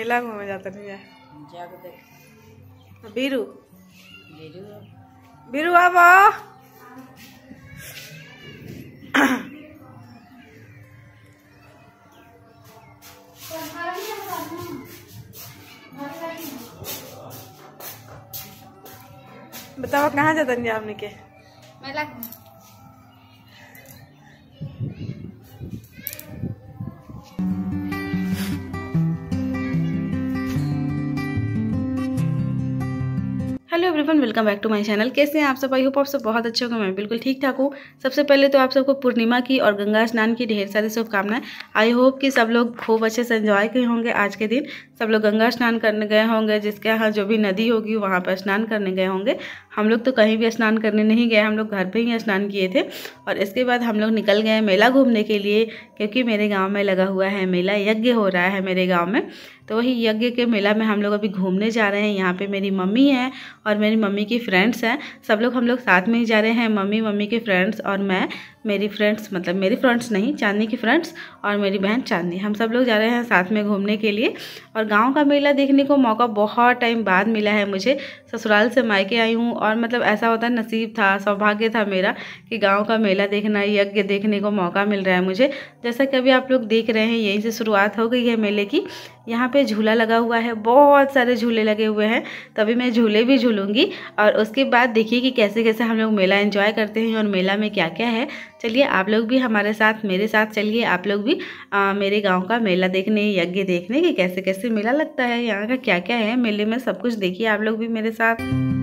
मेला घूमे जाते नहीं जाए तो बीरू बीरू अब बताओ कहाँ जाता आपने के मेला everyone welcome back to my channel कैसे हैं आप सब आई होप आप सब बहुत अच्छे होंगे मैं बिल्कुल ठीक ठाक हूँ सबसे पहले तो आप सबको पूर्णिमा की और गंगा स्नान की ढेर सारी शुभकामनाएं आई होप कि सब लोग खूब अच्छे से एंजॉय किए होंगे आज के दिन सब लोग गंगा स्नान करने गए होंगे जिसके यहाँ जो भी नदी होगी वहाँ पर स्नान करने गए होंगे हम लोग तो कहीं भी स्नान करने नहीं गए हम लोग घर पर ही स्नान किए थे और इसके बाद हम लोग निकल गए मेला घूमने के लिए क्योंकि मेरे गाँव में लगा हुआ है मेला यज्ञ हो रहा है मेरे गाँव में तो वही यज्ञ के मेला में हम लोग अभी घूमने जा रहे हैं यहाँ पे मेरी मम्मी है और मेरी मम्मी की फ्रेंड्स हैं सब लोग हम लोग साथ में ही जा रहे हैं मम्मी मम्मी के फ्रेंड्स और मैं मेरी फ्रेंड्स मतलब मेरी फ्रेंड्स नहीं चांदनी की फ्रेंड्स और मेरी बहन चांदनी हम सब लोग जा रहे हैं साथ में घूमने के लिए और गांव का मेला देखने को मौका बहुत टाइम बाद मिला है मुझे ससुराल से मायके आई हूँ और मतलब ऐसा होता नसीब था सौभाग्य था मेरा कि गाँव का मेला देखना यज्ञ देखने को मौका मिल रहा है मुझे जैसा कि अभी आप लोग देख रहे हैं यहीं से शुरुआत हो गई है मेले की यहाँ पर झूला लगा हुआ है बहुत सारे झूले लगे हुए हैं तभी मैं झूले भी झूलूँगी और उसके बाद देखिए कि कैसे कैसे हम लोग मेला इन्जॉय करते हैं और मेला में क्या क्या है चलिए आप लोग भी हमारे साथ मेरे साथ चलिए आप लोग भी आ, मेरे गांव का मेला देखने यज्ञ देखने कि कैसे कैसे मेला लगता है यहाँ का क्या क्या है मेले में सब कुछ देखिए आप लोग भी मेरे साथ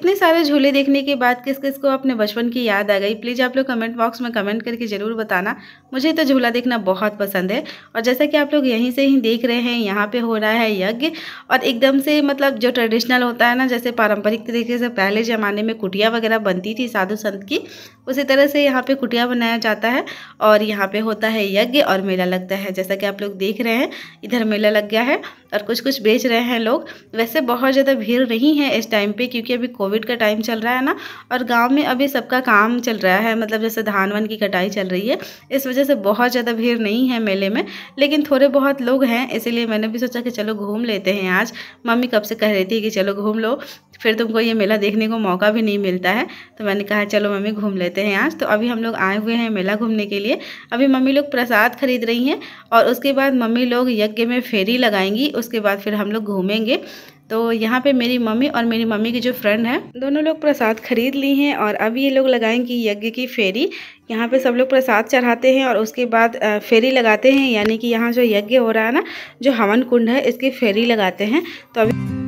इतने सारे झूले देखने के बाद किस किस को अपने बचपन की याद आ गई प्लीज़ आप लोग कमेंट बॉक्स में कमेंट करके ज़रूर बताना मुझे तो झूला देखना बहुत पसंद है और जैसा कि आप लोग यहीं से ही देख रहे हैं यहाँ पे हो रहा है यज्ञ और एकदम से मतलब जो ट्रेडिशनल होता है ना जैसे पारंपरिक तरीके से पहले ज़माने में कुटिया वगैरह बनती थी साधु संत की उसी तरह से यहाँ पर कुटिया बनाया जाता है और यहाँ पर होता है यज्ञ और मेला लगता है जैसा कि आप लोग देख रहे हैं इधर मेला लग गया है और कुछ कुछ बेच रहे हैं लोग वैसे बहुत ज़्यादा भीड़ नहीं है इस टाइम पर क्योंकि अभी कोविड कोविड का टाइम चल रहा है ना और गाँव में अभी सबका काम चल रहा है मतलब जैसे धान वन की कटाई चल रही है इस वजह से बहुत ज़्यादा भीड़ नहीं है मेले में लेकिन थोड़े बहुत लोग हैं इसीलिए मैंने भी सोचा कि चलो घूम लेते हैं आज मम्मी कब से कह रही थी कि चलो घूम लो फिर तुमको ये मेला देखने को मौका भी नहीं मिलता है तो मैंने कहा चलो मम्मी घूम लेते हैं आज तो अभी हम लोग आए हुए हैं मेला घूमने के लिए अभी मम्मी लोग प्रसाद खरीद रही हैं और उसके बाद मम्मी लोग यज्ञ में फेरी लगाएंगी उसके बाद फिर हम लोग घूमेंगे तो यहाँ पे मेरी मम्मी और मेरी मम्मी की जो फ्रेंड है दोनों लोग प्रसाद खरीद ली हैं और अब ये लोग लगाएंगे यज्ञ की फेरी यहाँ पे सब लोग प्रसाद चढ़ाते हैं और उसके बाद फेरी लगाते हैं यानी कि यहाँ जो यज्ञ हो रहा है ना जो हवन कुंड है इसकी फेरी लगाते हैं तो अभी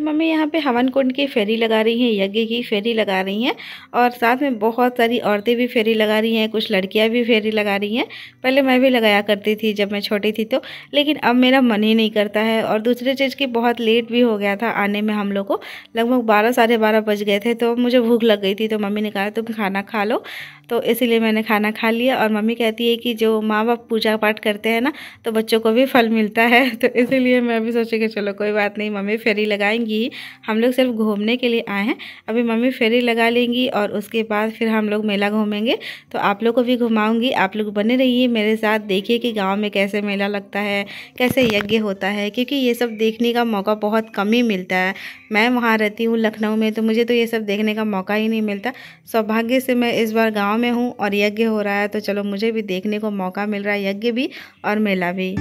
में मम्मी यहाँ पे हवन कुंड की फेरी लगा रही हैं यज्ञ की फेरी लगा रही हैं और साथ में बहुत सारी औरतें भी फेरी लगा रही हैं कुछ लड़कियाँ भी फेरी लगा रही हैं पहले मैं भी लगाया करती थी जब मैं छोटी थी तो लेकिन अब मेरा मन ही नहीं करता है और दूसरी चीज़ की बहुत लेट भी हो गया था आने में हम लोग को लगभग बारह साढ़े बारह बज गए थे तो मुझे भूख लग गई थी तो मम्मी ने कहा तुम खाना खा लो तो इसीलिए मैंने खाना खा लिया और मम्मी कहती है कि जो माँ बाप पूजा पाठ करते हैं ना तो बच्चों को भी फल मिलता है तो इसीलिए मैं भी सोची कि चलो कोई बात नहीं मम्मी फेरी लगाएंगी हम लोग सिर्फ घूमने के लिए आए हैं अभी मम्मी फेरी लगा लेंगी और उसके बाद फिर हम लोग मेला घूमेंगे तो आप लोग को भी घुमाऊँगी आप लोग बने रहिए मेरे साथ देखिए कि गाँव में कैसे मेला लगता है कैसे यज्ञ होता है क्योंकि ये सब देखने का मौका बहुत कम ही मिलता है मैं वहाँ रहती हूँ लखनऊ में तो मुझे तो ये सब देखने का मौका ही नहीं मिलता सौभाग्य से मैं इस बार गाँव में हूँ और यज्ञ हो रहा है तो चलो मुझे भी देखने को मौका मिल रहा है यज्ञ भी और मेला भी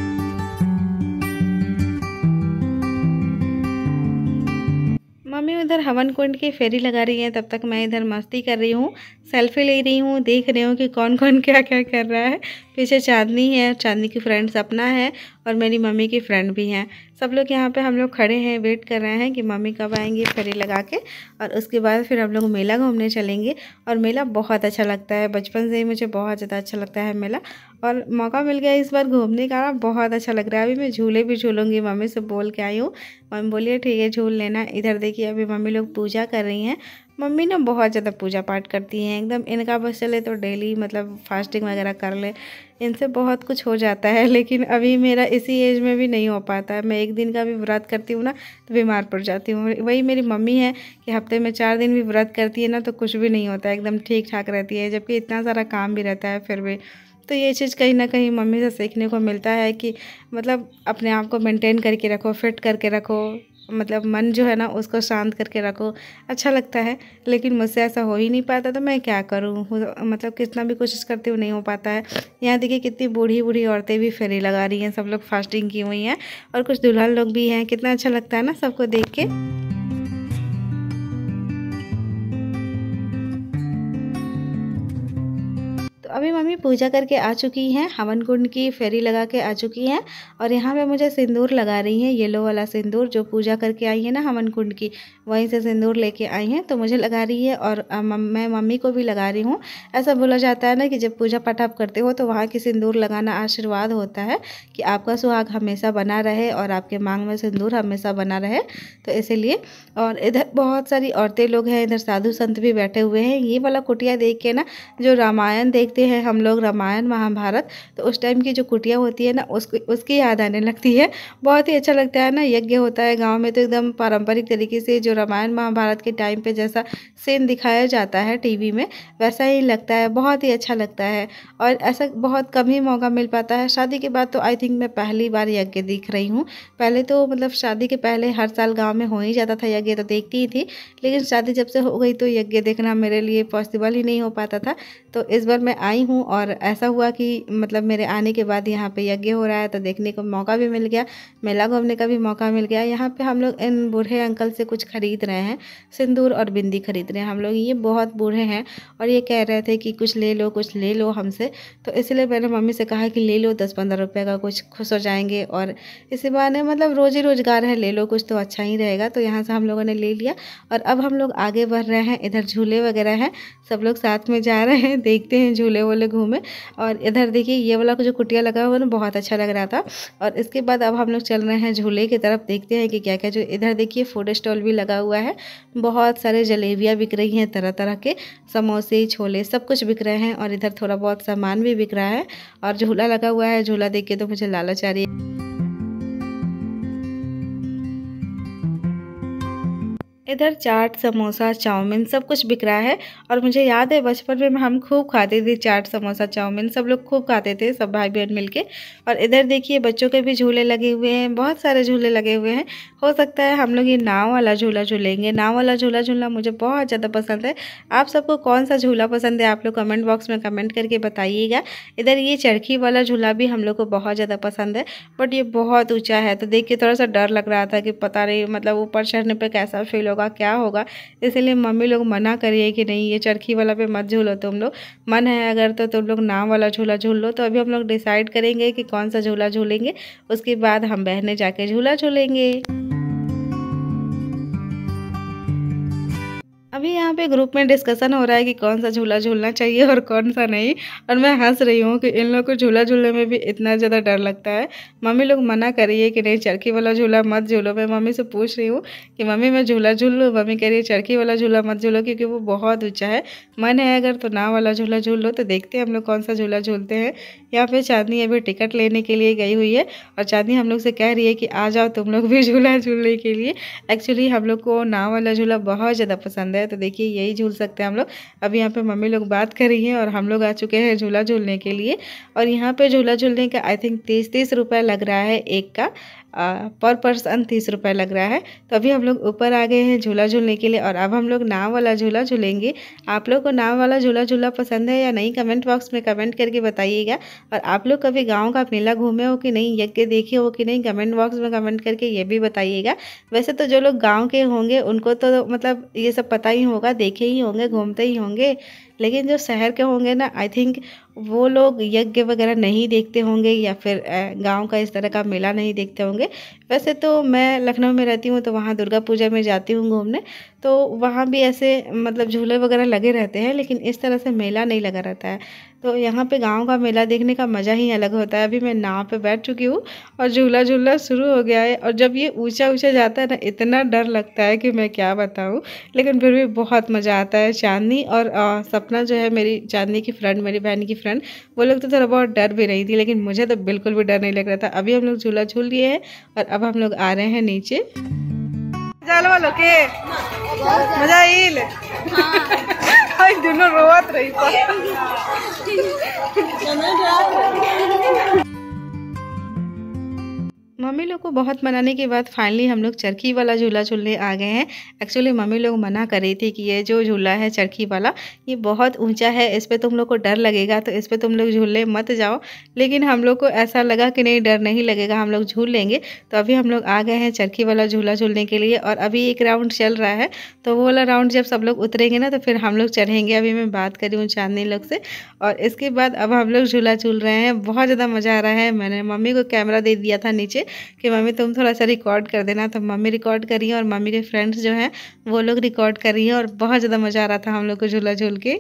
मम्मी उधर हवन कुंड की फेरी लगा रही है तब तक मैं इधर मस्ती कर रही हूँ सेल्फी ले रही हूँ देख रही हूँ कि कौन कौन क्या क्या कर रहा है पीछे चांदनी है चांदनी की फ्रेंड्स अपना है और मेरी मम्मी की फ्रेंड भी हैं सब लोग यहाँ पे हम लोग खड़े हैं वेट कर रहे हैं कि मम्मी कब आएंगी फेरी लगा के और उसके बाद फिर हम लोग मेला घूमने चलेंगे और मेला बहुत अच्छा लगता है बचपन से ही मुझे बहुत ज़्यादा अच्छा लगता है मेला और मौका मिल गया इस बार घूमने का बहुत अच्छा लग रहा है अभी मैं झूले भी झूलूँगी मम्मी से बोल के आई हूँ मम्मी बोलिए ठीक है झूल लेना इधर देखिए अभी मम्मी लोग पूजा कर रही हैं मम्मी ना बहुत ज़्यादा पूजा पाठ करती हैं एकदम इनका बस चले तो डेली मतलब फास्टिंग वगैरह कर ले इनसे बहुत कुछ हो जाता है लेकिन अभी मेरा इसी एज में भी नहीं हो पाता है मैं एक दिन का भी व्रत करती हूँ ना तो बीमार पड़ जाती हूँ वही मेरी मम्मी है कि हफ्ते में चार दिन भी व्रत करती है ना तो कुछ भी नहीं होता एकदम ठीक ठाक रहती है जबकि इतना सारा काम भी रहता है फिर भी तो ये चीज़ कहीं ना कहीं मम्मी से सीखने को मिलता है कि मतलब अपने आप को मेंटेन करके रखो फिट करके रखो मतलब मन जो है ना उसको शांत करके रखो अच्छा लगता है लेकिन मुझसे ऐसा हो ही नहीं पाता तो मैं क्या करूँ मतलब कितना भी कोशिश करती हूँ नहीं हो पाता है यहाँ देखिए कितनी बूढ़ी बूढ़ी औरतें भी फेरी लगा रही हैं सब लोग फास्टिंग की हुई हैं और कुछ दुल्हन लोग भी हैं कितना अच्छा लगता है ना सबको देख के अभी मम्मी पूजा करके आ चुकी हैं हवन कुंड की फेरी लगा के आ चुकी हैं और यहाँ पे मुझे सिंदूर लगा रही हैं येलो वाला सिंदूर जो पूजा करके आई है ना हवन कुंड की वहीं से सिंदूर लेके आई हैं तो मुझे लगा रही है और मैं मम्मी को भी लगा रही हूँ ऐसा बोला जाता है ना कि जब पूजा पाठ आप करते हो तो वहाँ की सिंदूर लगाना आशीर्वाद होता है कि आपका सुहाग हमेशा बना रहे और आपके मांग में सिंदूर हमेशा बना रहे तो इसीलिए और इधर बहुत सारी औरतें लोग हैं इधर साधु संत भी बैठे हुए हैं ये वाला कुटिया देख के ना जो रामायण देखते हैं हैं हम लोग रामायण महाभारत तो उस टाइम की जो कुटिया होती है ना उसको उसकी याद आने लगती है बहुत ही अच्छा लगता है ना यज्ञ होता है गाँव में तो एकदम पारंपरिक तरीके से जो रामायण महाभारत के टाइम पर जैसा सीन दिखाया जाता है टी में वैसा ही लगता है बहुत ही अच्छा लगता है और ऐसा बहुत कम ही मौका मिल पाता है शादी के बाद तो आई थिंक मैं पहली बार यज्ञ देख रही हूँ पहले तो मतलब शादी के पहले हर साल गाँव में हो ही जाता था यज्ञ तो देखती ही थी लेकिन शादी जब से हो गई तो यज्ञ देखना मेरे लिए पॉसिबल ही नहीं हो पाता था तो इस बार मैं आई आई हूँ और ऐसा हुआ कि मतलब मेरे आने के बाद यहाँ पे यज्ञ हो रहा है तो देखने को मौका भी मिल गया मेला घूमने का भी मौका मिल गया यहाँ पे हम लोग इन बूढ़े अंकल से कुछ ख़रीद रहे हैं सिंदूर और बिंदी ख़रीद रहे हैं हम लोग ये बहुत बूढ़े हैं और ये कह रहे थे कि कुछ ले लो कुछ ले लो हमसे तो इसलिए मैंने मम्मी से कहा कि ले लो दस पंद्रह रुपये का कुछ खुश हो जाएंगे और इसी बार मतलब रोज़ी रोज़गार है ले लो कुछ तो अच्छा ही रहेगा तो यहाँ से हम लोगों ने ले लिया और अब हम लोग आगे बढ़ रहे हैं इधर झूले वगैरह हैं सब लोग साथ में जा रहे हैं देखते हैं झूले वाले घूमे और इधर देखिए ये वाला जो कुटिया लगा हुआ ना बहुत अच्छा लग रहा था और इसके बाद अब हम लोग चल रहे हैं झूले की तरफ देखते हैं कि क्या क्या जो इधर देखिए फूड स्टॉल भी लगा हुआ है बहुत सारे जलेबियाँ बिक रही हैं तरह तरह के समोसे छोले सब कुछ बिक रहे हैं और इधर थोड़ा बहुत सामान भी बिक रहा है और झूला लगा हुआ है झूला देख के तो मुझे लालच आ रही है इधर चाट समोसा चाउमीन सब कुछ बिक रहा है और मुझे याद है बचपन में हम खूब खाते थे चाट समोसा चाउमीन सब लोग खूब खाते थे सब भाई बहन मिलके और इधर देखिए बच्चों के भी झूले लगे हुए हैं बहुत सारे झूले लगे हुए हैं हो सकता है हम लोग ये नाव वाला झूला झूलेंगे नाव वाला झूला झूलना मुझे बहुत ज़्यादा पसंद है आप सबको कौन सा झूला पसंद है आप लोग कमेंट बॉक्स में कमेंट करके बताइएगा इधर ये चरखी वाला झूला भी हम लोग को बहुत ज़्यादा पसंद है बट ये बहुत ऊँचा है तो देख के थोड़ा सा डर लग रहा था कि पता नहीं मतलब ऊपर चढ़ने पर कैसा फील होगा होगा क्या होगा इसलिए मम्मी लोग मना करिए कि नहीं ये चरखी वाला पे मत झूलो तुम लोग मन है अगर तो तुम लोग नाम वाला झूला झूल लो तो अभी हम लोग डिसाइड करेंगे कि कौन सा झूला झूलेंगे उसके बाद हम बहने जाके झूला झूलेंगे अभी यहाँ पे ग्रुप में डिस्कशन हो रहा है कि कौन सा झूला झूलना चाहिए और कौन सा नहीं और मैं हंस रही हूँ कि इन लोग को झूला झूलने में भी इतना ज़्यादा डर लगता है मम्मी लोग मना करिए कि नहीं चरखी वाला झूला मत झूलो मैं मम्मी से पूछ रही हूँ कि मम्मी मैं झूला झूल लूँ मम्मी कह रही है चरखी वाला झूला मत झूलो क्योंकि वो बहुत ऊँचा है मन है अगर तो ना वाला झूला झूल लो तो देखते हैं हम लोग कौन सा झूला झूलते हैं यहाँ फिर चांदनी अभी टिकट लेने के लिए गई हुई है और चांदनी हम लोग से कह रही है कि आ जाओ तुम लोग भी झूला झूलने के लिए एक्चुअली हम लोग को नाव वाला झूला बहुत ज़्यादा पसंद है तो देखिए यही झूल सकते हैं हम लोग अब यहाँ पे मम्मी लोग बात कर रही है और हम लोग आ चुके हैं झूला झूलने के लिए और यहाँ पे झूला झूलने का आई थिंक तीस तीस रुपये लग रहा है एक का पर पर्सन तीस रुपये लग रहा है तो अभी हम लोग ऊपर आ गए हैं झूला झूलने के लिए और अब हम लोग नाव वाला झूला झूलेंगे आप लोग को नाव वाला झूला झूला पसंद है या नहीं कमेंट बॉक्स में कमेंट करके बताइएगा और आप लोग कभी गाँव का मेला घूमे हो कि नहीं यज्ञ देखे हो कि नहीं कमेंट बॉक्स में कमेंट करके ये भी बताइएगा वैसे तो जो लोग गाँव के होंगे उनको तो मतलब ये सब पता ही होगा देखे ही होंगे घूमते ही होंगे लेकिन जो शहर के होंगे ना आई थिंक वो लोग यज्ञ वगैरह नहीं देखते होंगे या फिर गांव का इस तरह का मेला नहीं देखते होंगे वैसे तो मैं लखनऊ में रहती हूँ तो वहाँ दुर्गा पूजा में जाती हूँ घूमने तो वहाँ भी ऐसे मतलब झूले वगैरह लगे रहते हैं लेकिन इस तरह से मेला नहीं लगा रहता है तो यहाँ पे गांव का मेला देखने का मज़ा ही अलग होता है अभी मैं नाव पे बैठ चुकी हूँ और झूला झूला शुरू हो गया है और जब ये ऊंचा ऊंचा जाता है ना इतना डर लगता है कि मैं क्या बताऊँ लेकिन फिर भी बहुत मज़ा आता है चांदनी और आ, सपना जो है मेरी चांदनी की फ्रेंड मेरी बहन की फ्रेंड वो लोग तो थोड़ा बहुत डर भी रही थी लेकिन मुझे तो बिल्कुल भी डर नहीं लग रहा था अभी हम लोग झूला झूल लिए हैं और अब हम लोग आ रहे हैं नीचे के मजा इल हाँ। हाँ, दोनों रोवत रही मम्मी लोग को बहुत मनाने के बाद फाइनली हम लोग चरखी वाला झूला झूलने आ गए हैं एक्चुअली मम्मी लोग मना कर रही थी कि ये जो झूला है चरखी वाला ये बहुत ऊंचा है इस पर तुम लोग को डर लगेगा तो इस पर तुम लोग झूलने मत जाओ लेकिन हम लोग को ऐसा लगा कि नहीं डर नहीं लगेगा हम लोग झूल लेंगे तो अभी हम लोग आ गए हैं चरखी वाला झूला झूलने के लिए और अभी एक राउंड चल रहा है तो वो वाला राउंड जब सब लोग उतरेंगे ना तो फिर हम लोग चढ़ेंगे अभी मैं बात करी हूँ चांदनी लोग से और इसके बाद अब हम लोग झूला झूल रहे हैं बहुत ज़्यादा मज़ा आ रहा है मैंने मम्मी को कैमरा दे दिया था नीचे कि मम्मी तुम थोड़ा सा रिकॉर्ड कर देना तो मम्मी रिकॉर्ड करी और मम्मी के फ्रेंड्स जो हैं वो लोग रिकॉर्ड कर रही हैं और बहुत ज़्यादा मज़ा आ रहा था हम लोग को झूला झूल के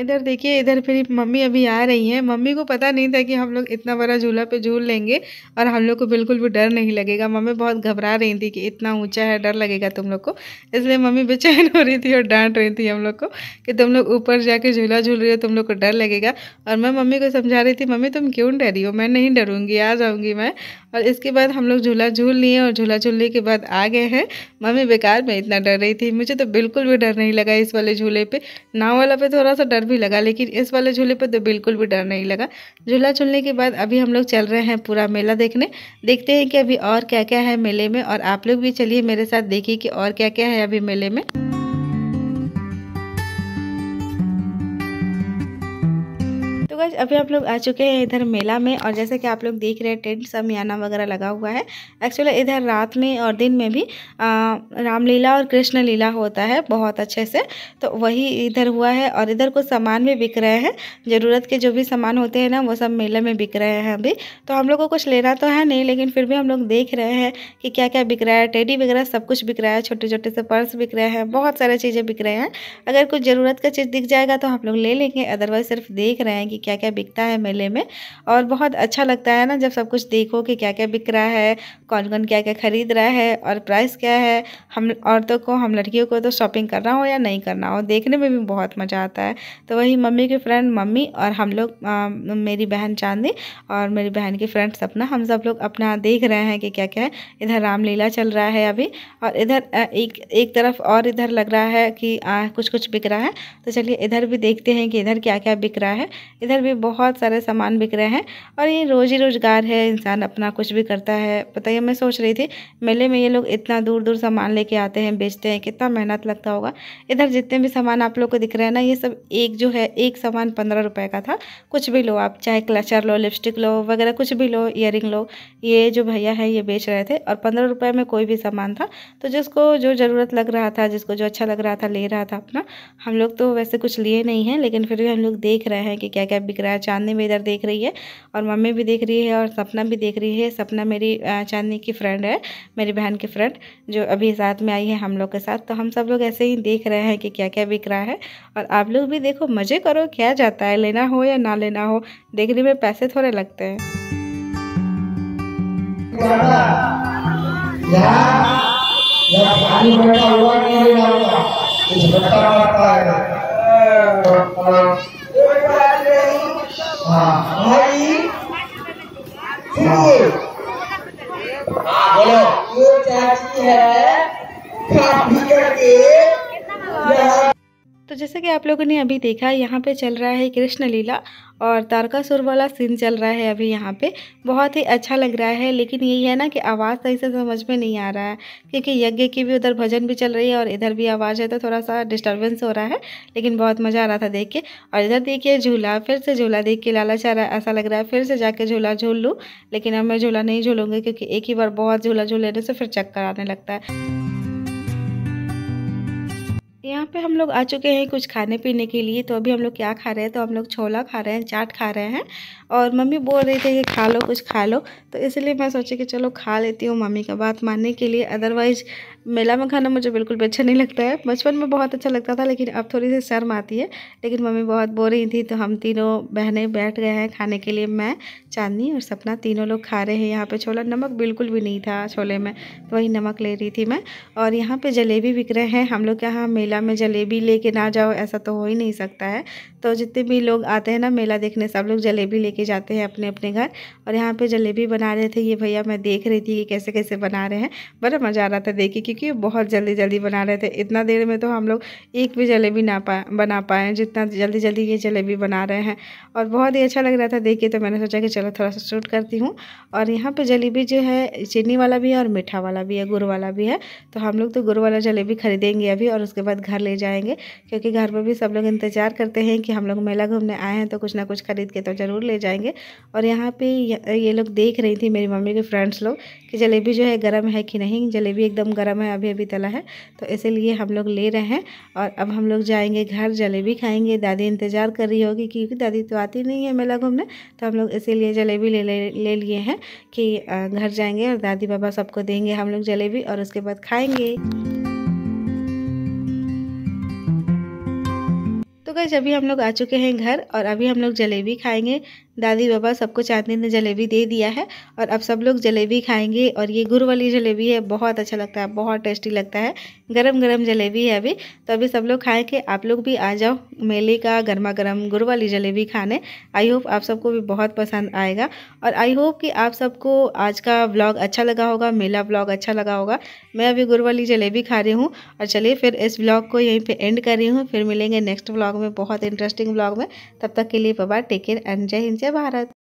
इधर देखिए इधर फिर मम्मी अभी आ रही हैं मम्मी को पता नहीं था कि हम लोग इतना बड़ा झूला पे झूल लेंगे और हम लोग को बिल्कुल भी डर नहीं लगेगा मम्मी बहुत घबरा रही थी कि इतना ऊंचा है डर लगेगा तुम लोग को इसलिए मम्मी बेचैन हो रही थी और डांट रही थी हम लोग को कि तुम लोग ऊपर जाके झूला झूल रही हो तुम लोग को डर लगेगा और मैं मम्मी को समझा रही थी मम्मी तुम क्यों डरी हो मैं नहीं डरूँगी आ जाऊँगी मैं और इसके बाद हम लोग झूला झूल लिए और झूला झूलने के बाद आ गए हैं मम्मी बेकार में इतना डर रही थी मुझे तो बिल्कुल भी डर नहीं लगा इस वाले झूले पे नाव वाला पे थोड़ा सा डर भी लगा लेकिन इस वाले झूले पे तो बिल्कुल भी डर नहीं लगा झूला झूलने के बाद अभी हम लोग चल रहे हैं पूरा मेला देखने देखते हैं कि अभी और क्या क्या है मेले में और आप लोग भी चलिए मेरे साथ देखिए कि और क्या क्या है अभी मेले में तो गैस अभी आप लोग आ चुके हैं इधर मेला में और जैसे कि आप लोग देख रहे हैं टेंट समियाना वगैरह लगा हुआ है एक्चुअली इधर रात में और दिन में भी रामलीला और कृष्ण लीला होता है बहुत अच्छे से तो वही इधर हुआ है और इधर कुछ सामान भी बिक रहे हैं ज़रूरत के जो भी सामान होते हैं ना वो सब मेले में बिक रहे हैं अभी तो हम लोग को कुछ लेना तो है नहीं लेकिन फिर भी हम लोग देख रहे हैं कि क्या क्या बिक रहा है टेडी वगैरह सब कुछ बिक रहा है छोटे छोटे से पर्स बिक रहे हैं बहुत सारे चीज़ें बिक रहे हैं अगर कुछ ज़रूरत का चीज़ दिख जाएगा तो हम लोग ले लेंगे अदरवाइज़ सिर्फ देख रहे हैं कि क्या क्या बिकता है मेले में और बहुत अच्छा लगता है ना जब सब कुछ देखो कि क्या क्या बिक रहा है कौन कौन क्या क्या ख़रीद रहा है और प्राइस क्या है हम औरतों को हम लड़कियों को तो शॉपिंग करना हो या नहीं करना हो देखने में भी बहुत मज़ा आता है तो वही मम्मी के फ्रेंड मम्मी और हम लोग मेरी बहन चांदी और मेरी बहन की फ्रेंड सपना हम सब लोग अपना देख रहे हैं कि क्या क्या है इधर रामलीला चल रहा है अभी और इधर एक एक तरफ और इधर लग रहा है कि आ, कुछ कुछ बिक रहा है तो चलिए इधर भी देखते हैं कि इधर क्या क्या बिक रहा है इधर इधर भी बहुत सारे सामान बिक रहे हैं और ये रोज़ी रोज़गार है इंसान अपना कुछ भी करता है पता ही मैं सोच रही थी मेले में ये लोग इतना दूर दूर सामान लेके आते हैं बेचते हैं कितना मेहनत लगता होगा इधर जितने भी सामान आप लोग को दिख रहे हैं ना ये सब एक जो है एक सामान पंद्रह रुपये का था कुछ भी लो आप चाहे क्लचर लो लिपस्टिक लो वगैरह कुछ भी लो इयर लो ये जो भैया है ये बेच रहे थे और पंद्रह रुपये में कोई भी सामान था तो जिसको जो ज़रूरत लग रहा था जिसको जो अच्छा लग रहा था ले रहा था अपना हम लोग तो वैसे कुछ लिए नहीं हैं लेकिन फिर भी हम लोग देख रहे हैं कि क्या क्या बिक रहा है चांदनी भी इधर देख रही है और मम्मी भी देख रही है और सपना भी देख रही है सपना मेरी चांदनी की फ्रेंड है मेरी बहन की फ्रेंड जो अभी साथ में आई है हम लोग के साथ तो हम सब लोग ऐसे ही देख रहे हैं कि क्या क्या बिक रहा है और आप लोग भी देखो मज़े करो क्या जाता है लेना हो या ना लेना हो देखने में पैसे थोड़े लगते हैं हुआ नहीं कुछ है हाँ, बोलो ये चाची है काफी हाँ। जैसे कि आप लोगों ने अभी देखा है यहाँ पे चल रहा है कृष्ण लीला और तारकासुर वाला सीन चल रहा है अभी यहाँ पे बहुत ही अच्छा लग रहा है लेकिन यही है ना कि आवाज़ सही से समझ में नहीं आ रहा है क्योंकि यज्ञ की भी उधर भजन भी चल रही है और इधर भी आवाज़ है तो थोड़ा सा डिस्टर्बेंस हो रहा है लेकिन बहुत मज़ा आ रहा था देख के और इधर देखिए झूला फिर से झूला देख के लाला चाह रहा है ऐसा लग रहा है फिर से जाके झूला झूल लूँ लेकिन अब मैं झूला नहीं झूलूँगी क्योंकि एक ही बार बहुत झूला झूल लेने से फिर चक्कर आने लगता है यहाँ पे हम लोग आ चुके हैं कुछ खाने पीने के लिए तो अभी हम लोग क्या खा रहे हैं तो हम लोग छोला खा रहे हैं चाट खा रहे हैं और मम्मी बोल रही थी कि खा लो कुछ खा लो तो इसलिए मैं सोची कि चलो खा लेती हूँ मम्मी का बात मानने के लिए अदरवाइज़ मेला में खाना मुझे बिल्कुल भी अच्छा नहीं लगता है बचपन में बहुत अच्छा लगता था लेकिन अब थोड़ी सी शर्म आती है लेकिन मम्मी बहुत बो रही थी तो हम तीनों बहनें बैठ गए हैं खाने के लिए मैं चांदनी और सपना तीनों लोग खा रहे हैं यहाँ पर छोला नमक बिल्कुल भी नहीं था छोले में तो वही नमक ले रही थी मैं और यहाँ पर जलेबी बिक रहे हैं हम लोग के यहाँ मेला मेला में जलेबी लेके ना जाओ ऐसा तो हो ही नहीं सकता है तो जितने भी लोग आते हैं ना मेला देखने सब लोग जलेबी लेके जाते हैं अपने अपने घर और यहाँ पे जलेबी बना रहे थे ये भैया मैं देख रही थी कि कैसे कैसे बना रहे हैं बड़ा मज़ा आ रहा था देखिए क्योंकि बहुत जल्दी जल्दी बना रहे थे इतना देर में तो हम लोग एक भी जलेबी ना पा बना पाए जितना जल्दी जल्दी ये जलेबी बना रहे हैं और बहुत ही अच्छा लग रहा था देखिए तो मैंने सोचा कि चलो थोड़ा सा शूट करती हूँ और यहाँ पर जलेबी जो है चीनी वाला भी है और मीठा वाला भी है गुड़ वाला भी है तो हम लोग तो गुड़ वाला जलेबी खरीदेंगे अभी और उसके बाद घर ले जाएंगे क्योंकि घर पर भी सब लोग इंतज़ार करते हैं कि हम लोग मेला घूमने आए हैं तो कुछ ना कुछ ख़रीद के तो ज़रूर ले जाएंगे और यहाँ पे ये लोग देख रही थी मेरी मम्मी के फ्रेंड्स लोग कि जलेबी जो है गर्म है कि नहीं जलेबी एकदम गर्म है अभी अभी तला है तो इसीलिए हम लोग ले रहे हैं और अब हम लोग जाएंगे घर जलेबी खाएंगे दादी इंतज़ार कर रही होगी क्योंकि दादी तो आती नहीं है मेला घूमने तो हम लोग इसीलिए जलेबी ले ले लिए हैं कि घर जाएंगे और दादी बाबा सबको देंगे हम लोग जलेबी और उसके बाद खाएंगे तो अभी हम लोग आ चुके हैं घर और अभी हम लोग जलेबी खाएंगे दादी बाबा सबको चांदनी ने जलेबी दे दिया है और अब सब लोग जलेबी खाएंगे और ये गुड़ वाली जलेबी है बहुत अच्छा लगता है बहुत टेस्टी लगता है गरम गरम जलेबी है अभी तो अभी सब लोग खाएंगे आप लोग भी आ जाओ मेले का गर्मा गर्म गुड़ वाली जलेबी खाने आई होप आप सबको भी बहुत पसंद आएगा और आई होप कि आप सबको आज का ब्लॉग अच्छा लगा होगा मेला ब्लॉग अच्छा लगा होगा मैं अभी गुड़ वाली जलेबी खा रही हूँ और चलिए फिर इस ब्लॉग को यहीं पर एंड कर रही हूँ फिर मिलेंगे नेक्स्ट ब्लॉग में बहुत इंटरेस्टिंग ब्लॉग में तब तक के लिए बाबा टेक केयर एंड जय हिंद भारत